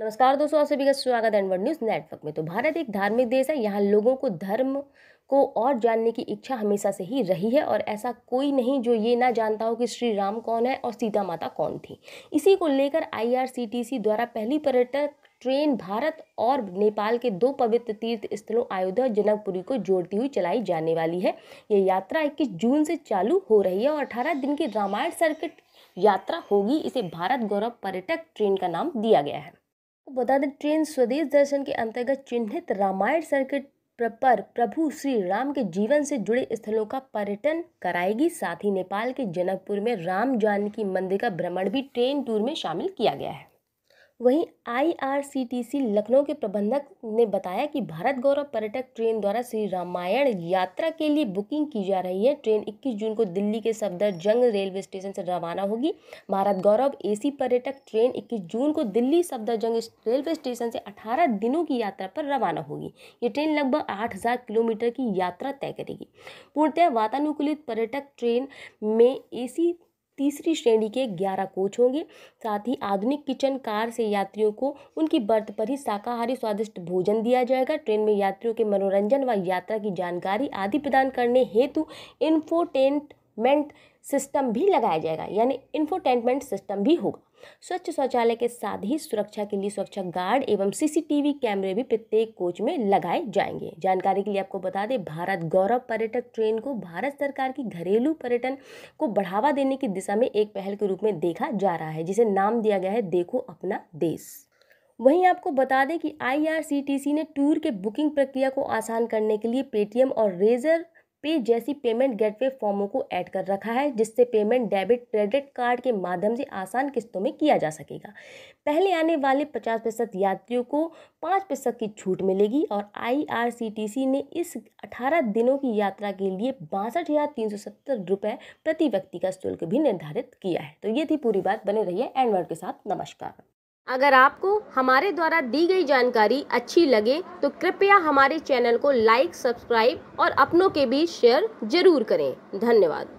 नमस्कार दोस्तों आप सभी का स्वागत है वर्ड न्यूज नेटवर्क में तो भारत एक धार्मिक देश है यहाँ लोगों को धर्म को और जानने की इच्छा हमेशा से ही रही है और ऐसा कोई नहीं जो ये ना जानता हो कि श्री राम कौन है और सीता माता कौन थी इसी को लेकर आईआरसीटीसी द्वारा पहली पर्यटक ट्रेन भारत और नेपाल के दो पवित्र तीर्थ स्थलों अयोध्या जनकपुरी को जोड़ती हुई चलाई जाने वाली है ये यात्रा 21 जून से चालू हो रही है और 18 दिन की रामायण सर्किट यात्रा होगी इसे भारत गौरव पर्यटक ट्रेन का नाम दिया गया है तो बता दें ट्रेन स्वदेश दर्शन के अंतर्गत चिन्हित रामायण सर्किट पर प्रभु श्री राम के जीवन से जुड़े स्थलों का पर्यटन कराएगी साथ ही नेपाल के जनकपुर में राम जानकी मंदिर का भ्रमण भी ट्रेन टूर में शामिल किया गया है वहीं आईआरसीटीसी लखनऊ के प्रबंधक ने बताया कि भारत गौरव पर्यटक ट्रेन द्वारा श्री रामायण यात्रा के लिए बुकिंग की जा रही है ट्रेन 21 जून को दिल्ली के सफदरजंग रेलवे स्टेशन से रवाना होगी भारत गौरव एसी पर्यटक ट्रेन 21 जून को दिल्ली सफदरजंग रेलवे स्टेशन से 18 दिनों की यात्रा पर रवाना होगी ये ट्रेन लगभग आठ किलोमीटर की यात्रा तय करेगी पूर्णतः वातानुकूलित पर्यटक ट्रेन में ए तीसरी श्रेणी के ग्यारह कोच होंगे साथ ही आधुनिक किचन कार से यात्रियों को उनकी बर्थ पर ही शाकाहारी स्वादिष्ट भोजन दिया जाएगा ट्रेन में यात्रियों के मनोरंजन व यात्रा की जानकारी आदि प्रदान करने हेतु इन्फोटेंट इन्फोटेनमेंट सिस्टम भी लगाया जाएगा यानी इन्फोटेनमेंट सिस्टम भी होगा स्वच्छ शौचालय के साथ ही सुरक्षा के लिए सुरक्षा गार्ड एवं सीसीटीवी कैमरे भी प्रत्येक कोच में लगाए जाएंगे जानकारी के लिए आपको बता दें भारत गौरव पर्यटक ट्रेन को भारत सरकार की घरेलू पर्यटन को बढ़ावा देने की दिशा में एक पहल के रूप में देखा जा रहा है जिसे नाम दिया गया है देखो अपना देश वहीं आपको बता दें कि आईआरसीटीसी ने टूर के बुकिंग प्रक्रिया को आसान करने के लिए पेटीएम और रेजर पे जैसी पेमेंट गेटवे फॉर्मों को ऐड कर रखा है जिससे पेमेंट डेबिट क्रेडिट कार्ड के माध्यम से आसान किस्तों में किया जा सकेगा पहले आने वाले पचास प्रतिशत यात्रियों को पाँच प्रतिशत की छूट मिलेगी और आईआरसीटीसी ने इस अठारह दिनों की यात्रा के लिए बासठ हज़ार तीन सौ सत्तर रुपये प्रति व्यक्ति का शुल्क भी निर्धारित किया है तो ये थी पूरी बात बने रही एंड के साथ नमस्कार अगर आपको हमारे द्वारा दी गई जानकारी अच्छी लगे तो कृपया हमारे चैनल को लाइक सब्सक्राइब और अपनों के बीच शेयर ज़रूर करें धन्यवाद